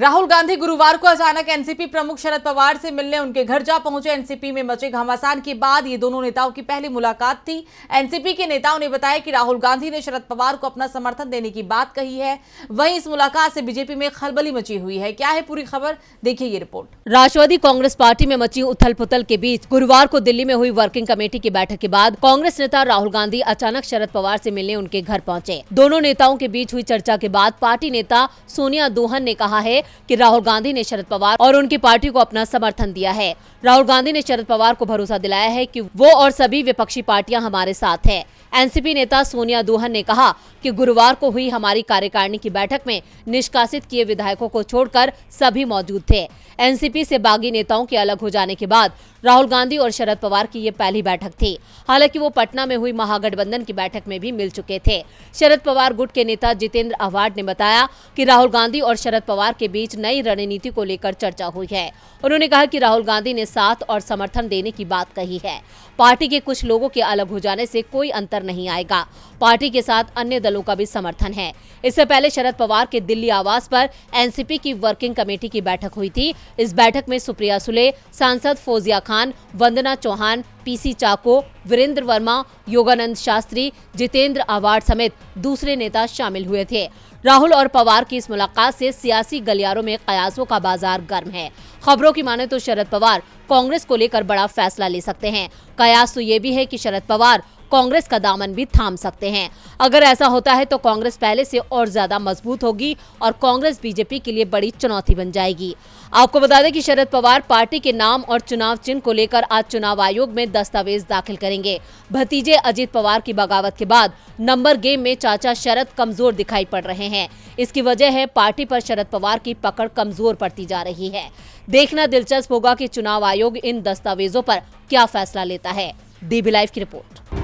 राहुल गांधी गुरुवार को अचानक एनसीपी प्रमुख शरद पवार से मिलने उनके घर जा पहुंचे एनसीपी में मचे घमासान के बाद ये दोनों नेताओं की पहली मुलाकात थी एनसीपी के नेताओं ने बताया कि राहुल गांधी ने शरद पवार को अपना समर्थन देने की बात कही है वहीं इस मुलाकात से बीजेपी में खलबली मची हुई है क्या है पूरी खबर देखिए ये रिपोर्ट राष्ट्रवादी कांग्रेस पार्टी में मची उथल पुथल के बीच गुरुवार को दिल्ली में हुई वर्किंग कमेटी की बैठक के बाद कांग्रेस नेता राहुल गांधी अचानक शरद पवार ऐसी मिलने उनके घर पहुँचे दोनों नेताओं के बीच हुई चर्चा के बाद पार्टी नेता सोनिया दोहन ने कहा है कि राहुल गांधी ने शरद पवार और उनकी पार्टी को अपना समर्थन दिया है राहुल गांधी ने शरद पवार को भरोसा दिलाया है कि वो और सभी विपक्षी पार्टियां हमारे साथ हैं एनसीपी नेता सोनिया दोहन ने कहा कि गुरुवार को हुई हमारी कार्यकारिणी की बैठक में निष्कासित किए विधायकों को छोड़कर सभी मौजूद थे एनसीपी से बागी नेताओं के अलग हो जाने के बाद राहुल गांधी और शरद पवार की ये पहली बैठक थी हालांकि वो पटना में हुई महागठबंधन की बैठक में भी मिल चुके थे शरद पवार गुट के नेता जितेंद्र आवाड ने बताया कि राहुल गांधी और शरद पवार के बीच नई रणनीति को लेकर चर्चा हुई है उन्होंने कहा कि राहुल गांधी ने साथ और समर्थन देने की बात कही है पार्टी के कुछ लोगों के अलग हो जाने से कोई अंतर नहीं आएगा पार्टी के साथ अन्य दलों का भी समर्थन है इससे पहले शरद पवार के दिल्ली आवास पर एनसीपी की वर्किंग कमेटी की बैठक हुई थी इस बैठक में सुप्रिया सुले सांसद फोजिया खान वंदना चौहान पीसी चाको वीरेंद्र वर्मा योगानंद शास्त्री जितेंद्र आवाड़ समेत दूसरे नेता शामिल हुए थे राहुल और पवार की इस मुलाकात से सियासी गलियारों में कयासों का बाजार गर्म है खबरों की माने तो शरद पवार कांग्रेस को लेकर बड़ा फैसला ले सकते हैं कयास तो ये भी है कि शरद पवार कांग्रेस का दामन भी थाम सकते हैं अगर ऐसा होता है तो कांग्रेस पहले से और ज्यादा मजबूत होगी और कांग्रेस बीजेपी के लिए बड़ी चुनौती बन जाएगी आपको बता दें कि शरद पवार पार्टी के नाम और चुनाव चिन्ह को लेकर आज चुनाव आयोग में दस्तावेज दाखिल करेंगे भतीजे अजीत पवार की बगावत के बाद नंबर गेम में चाचा शरद कमजोर दिखाई पड़ रहे हैं इसकी वजह है पार्टी पर शरद पवार की पकड़ कमजोर पड़ती जा रही है देखना दिलचस्प होगा कि चुनाव आयोग इन दस्तावेजों पर क्या फैसला लेता है डीबी लाइव की रिपोर्ट